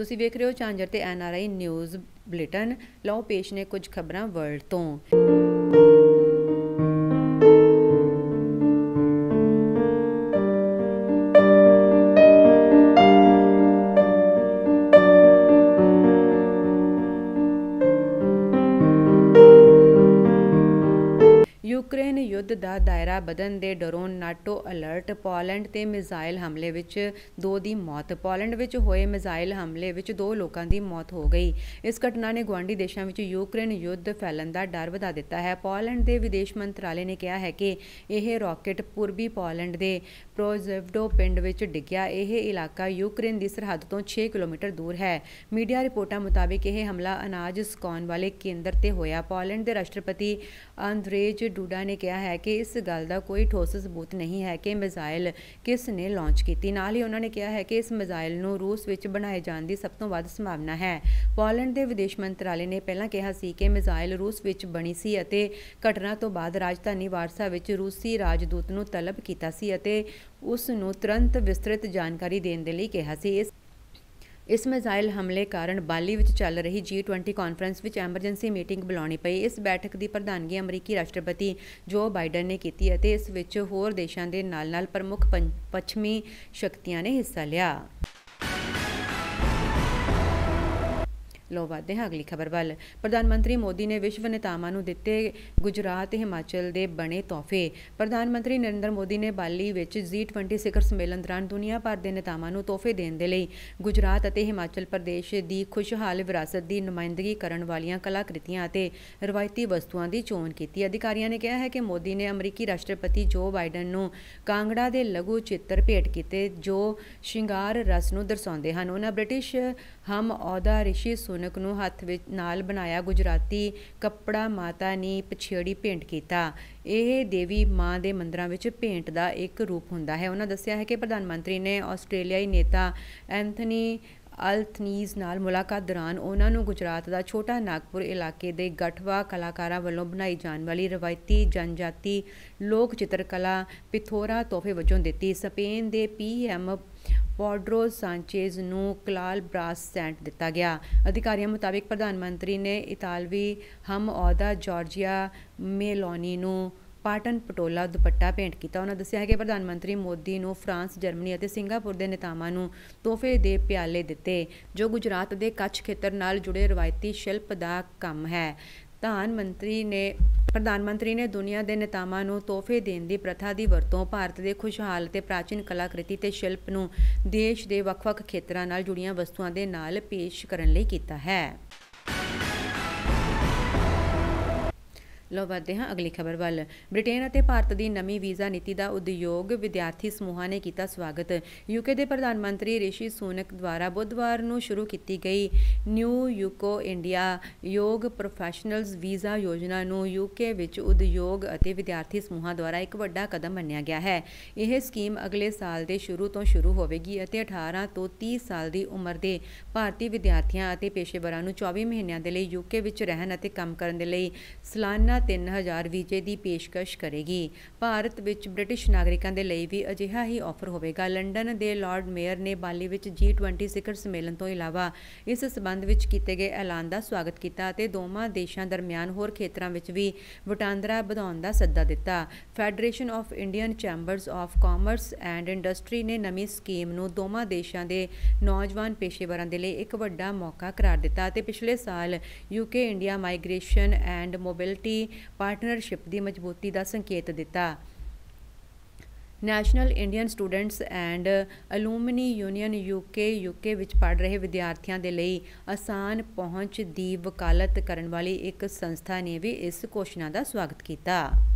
ਤੁਸੀਂ ਵੇਖ ਰਹੇ ਹੋ ਚਾਂਜਰ ਤੇ N R I news bulletin ਲਓ ਪੇਸ਼ ਨੇ ਕੁਝ ਖਬਰਾਂ ਵਰਲਡ ਤੋਂ ਯੂਕਰੇਨ ਯੁੱਧ ਦਾ ਦਾਇਰਾ ਬਦਨ ਦੇ ਡਰੋਨ ਨਾਟੋ ਅਲਰਟ ਪੋਲੈਂਡ ਤੇ ਮਿਜ਼ਾਈਲ ਹਮਲੇ ਵਿੱਚ ਦੋ ਦੀ ਮੌਤ ਪੋਲੈਂਡ ਵਿੱਚ ਹੋਏ ਮਿਜ਼ਾਈਲ ਹਮਲੇ ਵਿੱਚ ਦੋ ਲੋਕਾਂ ਦੀ ਮੌਤ ਹੋ ਗਈ ਇਸ ਘਟਨਾ ਨੇ ਗਵਾਂਡੀ ਦੇਸ਼ਾਂ ਵਿੱਚ ਯੂਕਰੇਨ ਯੁੱਧ ਫੈਲਣ ਦਾ ਡਰ ਵਧਾ ਦਿੱਤਾ ਹੈ ਪੋਲੈਂਡ ਦੇ ਵਿਦੇਸ਼ ਮੰਤਰਾਲੇ ਨੇ ਕਿਹਾ ਹੈ ਕਿ ਇਹ ਰਾਕਟ ਪੂਰਬੀ ਪੋਲੈਂਡ ਦੇ ਪ੍ਰੋਜ਼ੇਵਡੋ ਪਿੰਡ ਵਿੱਚ ਡਿੱਗਿਆ ਇਹ ਇਲਾਕਾ ਯੂਕਰੇਨ ਦੀ ਸਰਹੱਦ ਤੋਂ 6 ਕਿਲੋਮੀਟਰ ਦੂਰ ਹੈ ਮੀਡੀਆ ਰਿਪੋਰਟਾਂ ਮੁਤਾਬਕ ਇਹ ਹਮਲਾ ਅਨਾਜ ਸਕਾਉਣ ਵਾਲੇ ਕੇਂਦਰ ਤੇ ਹੋਇਆ ਪੋਲੈਂਡ ਦੇ ਰਾਸ਼ਟਰਪਤੀ ਆਂਦਰੇਜ ਡੂਡਾ ਨੇ ਕਿਹਾ ਹੈ ਕਿ ਇਸ ਗੱਲ ਦਾ ਕੋਈ ਠੋਸ ਸਬੂਤ ਨਹੀਂ ਹੈ ਕਿ ਮਿਜ਼ਾਈਲ ਕਿਸ ਨੇ ਲਾਂਚ ਕੀਤੀ ਨਾਲ ਹੀ ਉਹਨਾਂ ਨੇ ਕਿਹਾ ਹੈ ਕਿ ਇਸ ਮਿਜ਼ਾਈਲ ਨੂੰ ਰੂਸ ਵਿੱਚ ਬਣਾਏ ਜਾਣ ਦੀ ਸਭ ਤੋਂ ਵੱਧ ਸੰਭਾਵਨਾ ਹੈ ਪੋਲੈਂਡ ਦੇ ਵਿਦੇਸ਼ ਮੰਤਰਾਲੇ ਨੇ ਪਹਿਲਾਂ ਕਿਹਾ ਸੀ ਕਿ ਮਿਜ਼ਾਈਲ ਰੂਸ ਵਿੱਚ ਬਣੀ ਸੀ ਅਤੇ ਘਟਨਾ ਤੋਂ ਬਾਅਦ ਰਾਜਧਾਨੀ ਵਾਰਸਾ ਵਿੱਚ ਰੂਸੀ ਰਾਜਦੂਤ ਨੂੰ ਤਲਬ ਕੀਤਾ ਸੀ ਅਤੇ ਉਸ ਨੂੰ ਤੁਰੰਤ ਵਿਸਤ੍ਰਿਤ ਜਾਣਕਾਰੀ ਦੇਣ ਦੇ ਲਈ ਕਿਹਾ ਸੀ ਇਸ ਇਸ ਮਿਜ਼ਾਈਲ ਹਮਲੇ ਕਾਰਨ ਬਾਲੀ ਵਿੱਚ ਚੱਲ ਰਹੀ G20 ਕਾਨਫਰੰਸ ਵਿੱਚ ਐਮਰਜੈਂਸੀ ਮੀਟਿੰਗ ਬੁਲਾਉਣੀ ਪਈ ਇਸ ਬੈਠਕ ਦੀ ਪ੍ਰਧਾਨਗੀ ਅਮਰੀਕੀ ਰਾਸ਼ਟਰਪਤੀ ਜੋ ਬਾਈਡਨ ਨੇ ਕੀਤੀ ਅਤੇ ਇਸ ਵਿੱਚ ਹੋਰ ਦੇਸ਼ਾਂ ਦੇ ਨਾਲ-ਨਾਲ ਪ੍ਰਮੁੱਖ ਪੱਛਮੀ ਸ਼ਕਤੀਆਂ ਨੇ ਹਿੱਸਾ ਲਿਆ ਲੋ ਵਧਦੇ ਹਾਂ ਅਗਲੀ ਖਬਰ ਵੱਲ ਪ੍ਰਧਾਨ ਮੰਤਰੀ ਮੋਦੀ ਨੇ ਵਿਸ਼ਵ ਨੇਤਾਵਾਂ ਨੂੰ ਦਿੱਤੇ ਗੁਜਰਾਤ ਤੇ ਹਿਮਾਚਲ ਦੇ ਬਣੇ ਤੋਹਫੇ ਪ੍ਰਧਾਨ ਮੰਤਰੀ ਨਰਿੰਦਰ ਮੋਦੀ ਨੇ ਬਾਲੀ ਵਿੱਚ G20 ਸਿਖਰ ਸੰਮੇਲਨ ਦੌਰਾਨ ਦੁਨੀਆ ਭਰ ਦੇ ਨੇਤਾਵਾਂ ਨੂੰ ਤੋਹਫੇ ਦੇਣ ਦੇ ਲਈ ਗੁਜਰਾਤ ਅਤੇ ਹਿਮਾਚਲ ਪ੍ਰਦੇਸ਼ ਦੀ ਖੁਸ਼ਹਾਲ ਵਿਰਾਸਤ ਦੀ ਨੁਮਾਇੰਦਗੀ ਕਰਨ ਵਾਲੀਆਂ ਕਲਾਕ੍ਰਿਤੀਆਂ ਅਤੇ ਰਵਾਇਤੀ ਵਸਤੂਆਂ ਦੀ ਚੋਣ ਕੀਤੀ ਅਧਿਕਾਰੀਆਂ ਨੇ ਕਿਹਾ ਹੈ ਕਿ ਮੋਦੀ ਨੇ ਅਮਰੀਕੀ ਰਾਸ਼ਟਰਪਤੀ ਜੋ ਬਾਈਡਨ ਨੂੰ ਕਾਂਗੜਾ ਦੇ ਲਘੂ ਚਿੱਤਰ ਭੇਟ ਕੀਤੇ ਜੋ ਸ਼ਿੰਗਾਰ ਰਸ ਨੂੰ ਦਰਸਾਉਂਦੇ ਹਨ ਉਹਨਾਂ ਬ੍ਰਿਟਿਸ਼ ਹਮ ਔਦਾ ਰਿਸ਼ੀ ਸੁਨਕ ਨੂੰ ਹੱਥ ਵਿੱਚ ਨਾਲ ਬਣਾਇਆ ਗੁਜਰਾਤੀ ਕੱਪੜਾ ਮਾਤਾ ਨੇ ਪਛੇੜੀ ਪੇਂਟ ਕੀਤਾ ਇਹ ਦੇਵੀ ਮਾਂ ਦੇ ਮੰਦਰਾਂ ਵਿੱਚ ਪੇਂਟ ਦਾ ਇੱਕ ਰੂਪ ਹੁੰਦਾ ਹੈ ਉਹਨਾਂ ਦੱਸਿਆ ਹੈ ਕਿ ਪ੍ਰਧਾਨ ਮੰਤਰੀ ਨੇ ਆਸਟ੍ਰੇਲੀਆਈ ਨੇਤਾ ਐਂਥਨੀ ਅਲਤਨੀਜ਼ ਨਾਲ ਮੁਲਾਕਾਤ ਦੌਰਾਨ ਉਹਨਾਂ ਨੂੰ ਗੁਜਰਾਤ ਦਾ ਛੋਟਾ ਨਾਗਪੁਰ ਇਲਾਕੇ ਦੇ ਗਠਵਾ ਕਲਾਕਾਰਾਂ ਵੱਲੋਂ ਬਣਾਈ ਜਾਣ ਵਾਲੀ ਰਵਾਇਤੀ ਜਨਜਾਤੀ ਲੋਕ ਚਿੱਤਰਕਲਾ ਪਿਥੋਰਾ ਤੋਹਫੇ ਵਜੋਂ ਦਿੱਤੀ ਸਪੇਨ ਦੇ ਪੀਐਮ ਪੌਡਰੋ ਸਾਂਚੇਜ਼ ਨੂੰ ਕਲਾਲ ਬ੍ਰਾਸ ਸੈਂਟ ਦਿੱਤਾ ਗਿਆ ਅਧਿਕਾਰੀਆਂ ਮੁਤਾਬਕ ਪ੍ਰਧਾਨ ਮੰਤਰੀ ਨੇ ਇਤਾਲਵੀ ਹਮ ਆਦਾ ਜਾਰਜੀਆ ਮੇਲੋਨੀ ਨੂੰ ਪਾਟਨ ਪਟੋਲਾ ਦੁਪੱਟਾ ਭੇਂਟ ਕੀਤਾ ਉਹਨਾਂ ਦੱਸਿਆ ਹੈ ਕਿ ਪ੍ਰਧਾਨ ਮੰਤਰੀ ਮੋਦੀ ਨੂੰ ਫਰਾਂਸ ਜਰਮਨੀ ਅਤੇ ਸਿੰਗਾਪੁਰ ਦੇ ਨੇਤਾਵਾਂ ਨੂੰ ਤੋਹਫੇ ਦੇ ਪਿਆਲੇ ਦਿੱਤੇ ਜੋ ਗੁਜਰਾਤ ਦੇ ਕੱਛ ਖੇਤਰ ਨਾਲ ਜੁੜੇ ਰਵਾਇਤੀ ਸ਼ਿਲਪ ਦਾ ਕੰਮ ਹੈ ਪ੍ਰਧਾਨ ਮੰਤਰੀ ਨੇ ਪ੍ਰਧਾਨ ਮੰਤਰੀ ਨੇ ਦੁਨੀਆ ਦੇ ਨੇਤਾਵਾਂ ਨੂੰ ਤੋਹਫੇ ਦੇਣ ਦੀ ਪ੍ਰਥਾ ਦੀ ਵਰਤੋਂ ਭਾਰਤ ਦੇ ਖੁਸ਼ਹਾਲ ਤੇ ਪ੍ਰਾਚੀਨ ਕਲਾਕ੍ਰਿਤੀ ਤੇ ਸ਼ਿਲਪ ਨੂੰ ਦੇਸ਼ ਦੇ ਵੱਖ-ਵੱਖ ਖੇਤਰਾਂ ਨਾਲ ਜੁੜੀਆਂ ਵਸਤੂਆਂ ਦੇ ਨਾਲ ਪੇਸ਼ ਕਰਨ ਲਈ ਕੀਤਾ ਹੈ। ਲੋ ਵਧਦੇ ਹਾਂ ਅਗਲੀ ਖਬਰ ਵੱਲ ਬ੍ਰਿਟੇਨ ਅਤੇ ਭਾਰਤ ਦੀ ਨਵੀਂ ਵੀਜ਼ਾ ਨੀਤੀ ਦਾ ਉਦਯੋਗ ਵਿਦਿਆਰਥੀ ਸਮੂਹਾਂ ਨੇ ਕੀਤਾ ਸਵਾਗਤ ਯੂਕੇ ਦੇ ਪ੍ਰਧਾਨ ਮੰਤਰੀ ਰਿਸ਼ੀ ਸੋਨਕ ਦੁਆਰਾ ਬੁੱਧਵਾਰ ਨੂੰ ਸ਼ੁਰੂ ਕੀਤੀ ਗਈ ਨਿਊ ਯੂਕੋ ਇੰਡੀਆ ਯੋਗ ਪ੍ਰੋਫੈਸ਼ਨਲਸ ਵੀਜ਼ਾ ਯੋਜਨਾ ਨੂੰ ਯੂਕੇ ਵਿੱਚ ਉਦਯੋਗ ਅਤੇ ਵਿਦਿਆਰਥੀ ਸਮੂਹਾਂ ਦੁਆਰਾ ਇੱਕ ਵੱਡਾ ਕਦਮ ਮੰਨਿਆ ਗਿਆ ਹੈ ਇਹ ਸਕੀਮ ਅਗਲੇ ਸਾਲ ਦੇ ਸ਼ੁਰੂ ਤੋਂ ਸ਼ੁਰੂ ਹੋਵੇਗੀ ਅਤੇ 18 ਤੋਂ 30 ਸਾਲ ਦੀ ਉਮਰ ਦੇ ਭਾਰਤੀ ਵਿਦਿਆਰਥੀਆਂ ਅਤੇ ਪੇਸ਼ੇਵਰਾਂ ਨੂੰ 24 ਮਹੀਨਿਆਂ ਦੇ ਲਈ ਯੂਕੇ ਵਿੱਚ ਰਹਿਣ ਅਤੇ ਕੰਮ ਕਰਨ ਦੇ ਲਈ ਸਾਲਾਨਾ 3000 ਵੀਜ਼ੇ ਦੀ ਪੇਸ਼ਕਸ਼ ਕਰੇਗੀ ਭਾਰਤ ਵਿੱਚ ਬ੍ਰਿਟਿਸ਼ ਨਾਗਰਿਕਾਂ ਦੇ ਲਈ ਵੀ ਅਜਿਹਾ ਹੀ ਆਫਰ ਹੋਵੇਗਾ ਲੰਡਨ ਦੇ ਲਾਰਡ ਮੇਅਰ ਨੇ ਬਾਲੀ ਵਿੱਚ G20 ਸਿਖਰ ਸੰਮੇਲਨ ਤੋਂ ਇਲਾਵਾ ਇਸ ਸਬੰਧ ਵਿੱਚ ਕੀਤੇ ਗਏ ਐਲਾਨ ਦਾ ਸਵਾਗਤ ਕੀਤਾ ਅਤੇ ਦੋਵਾਂ ਦੇਸ਼ਾਂ ਦਰਮਿਆਨ ਹੋਰ ਖੇਤਰਾਂ ਵਿੱਚ ਵੀ ਵਟਾਂਦਰਾ ਵਧਾਉਣ ਦਾ ਸੱਦਾ ਦਿੱਤਾ federation of Indian chambers of commerce and industry ਨੇ ਨਵੀਂ ਸਕੀਮ ਨੂੰ ਦੋਵਾਂ ਦੇਸ਼ਾਂ ਦੇ ਨੌਜਵਾਨ ਪੇਸ਼ੇਵਰਾਂ ਦੇ ਲਈ ਇੱਕ ਵੱਡਾ ਮੌਕਾ ਕਰਾਰ ਦਿੱਤਾ ਅਤੇ ਪਿਛਲੇ ਸਾਲ UK India migration and mobility partnership ਦੀ ਮਜ਼ਬੂਤੀ ਦਾ ਸੰਕੇਤ ਦਿੱਤਾ national Indian students and alumni union UK UK ਵਿੱਚ ਪੜ ਰਹੇ ਵਿਦਿਆਰਥੀਆਂ ਦੇ ਲਈ ਆਸਾਨ ਪਹੁੰਚ ਦੀ ਵਕਾਲਤ ਕਰਨ ਵਾਲੀ ਇੱਕ ਸੰਸਥਾ ਨੇ ਵੀ ਇਸ ਘੋਸ਼ਣਾ ਦਾ ਸਵਾਗਤ ਕੀਤਾ